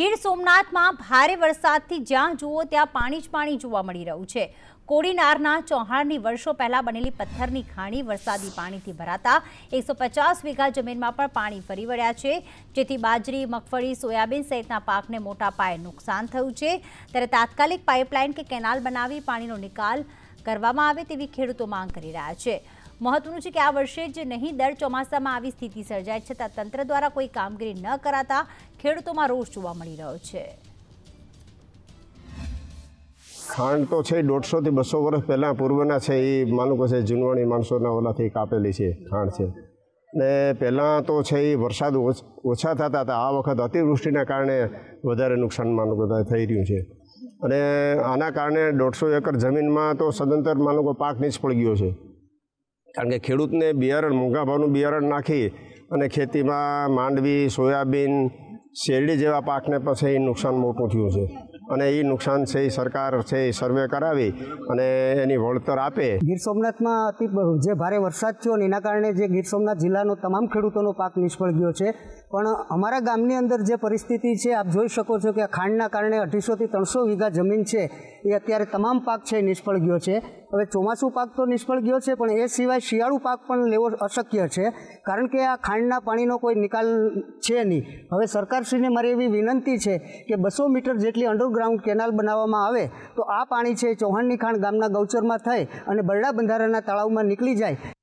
ગીર સોમનાથમાં ભારે વરસાદથી જ્યાં જુઓ ત્યાં પાણી જ પાણી જોવા મળી રહ્યું છે કોડીનારના ચૌહાણની વર્ષો પહેલાં બનેલી પથ્થરની ખાણી વરસાદી પાણીથી ભરાતા એકસો પચાસ વીઘા જમીનમાં પણ પાણી ફરી વળ્યા છે જેથી બાજરી મગફળી સોયાબીન સહિતના પાકને મોટા પાયે નુકસાન થયું છે ત્યારે તાત્કાલિક પાઇપલાઇન કે કેનાલ બનાવી પાણીનો નિકાલ કરવામાં આવે તેવી ખેડૂતો માંગ કરી રહ્યા છે મહત્વનું છે કે આ વર્ષે જ નહીં દર ચોમાસામાં આવી સ્થિતિ સર્જાય છતાં તંત્ર દ્વારા કોઈ કામગીરી ન કરાતા ખેડૂતોમાં રોષ જોવા મળી રહ્યો છે ખાંડ તો છે દોઢસોથી બસો વર્ષ પહેલાં પૂર્વના છે એ માનું કે છે જૂનવાણી માણસોના ઓલાથી કાપેલી છે ખાંડ છે ને પહેલાં તો છે એ વરસાદ ઓછા થતા હતા આ વખત અતિવૃષ્ટિના કારણે વધારે નુકસાન માનું બધા થઈ રહ્યું છે અને આના કારણે દોઢસો એકર જમીનમાં તો સદંતર માનું કે પાક નિષ્ફળ ગયો છે કારણ કે ખેડૂતને બિયારણ મોંઘા ભાવનું બિયારણ નાખી અને ખેતીમાં માંડવી સોયાબીન શેરડી જેવા પાકને પછી નુકસાન મોટું થયું છે અને એ નુકસાન છે એ સરકાર છે એ સર્વે કરાવી અને એની વળતર આપે ગીર સોમનાથમાં અતિ જે ભારે વરસાદ થયો એના કારણે જે ગીર સોમનાથ જિલ્લાનો તમામ ખેડૂતોનો પાક નિષ્ફળ ગયો છે પણ અમારા ગામની અંદર જે પરિસ્થિતિ છે આપ જોઈ શકો છો કે ખાંડના કારણે અઢીસોથી ત્રણસો વીઘા જમીન છે એ અત્યારે તમામ પાક છે નિષ્ફળ ગયો છે હવે ચોમાસું પાક તો નિષ્ફળ ગયો છે પણ એ સિવાય શિયાળુ પાક પણ લેવો અશક્ય છે કારણ કે આ ખાંડના પાણીનો કોઈ નિકાલ છે નહીં હવે સરકારશ્રીને મારી એવી વિનંતી છે કે બસો મીટર જેટલી અંડરગ્રાઉન્ડ કેનાલ બનાવવામાં આવે તો આ પાણી છે ચૌહાણની ખાંડ ગામના ગૌચરમાં થઈ અને બરડા બંધારાના તળાવમાં નીકળી જાય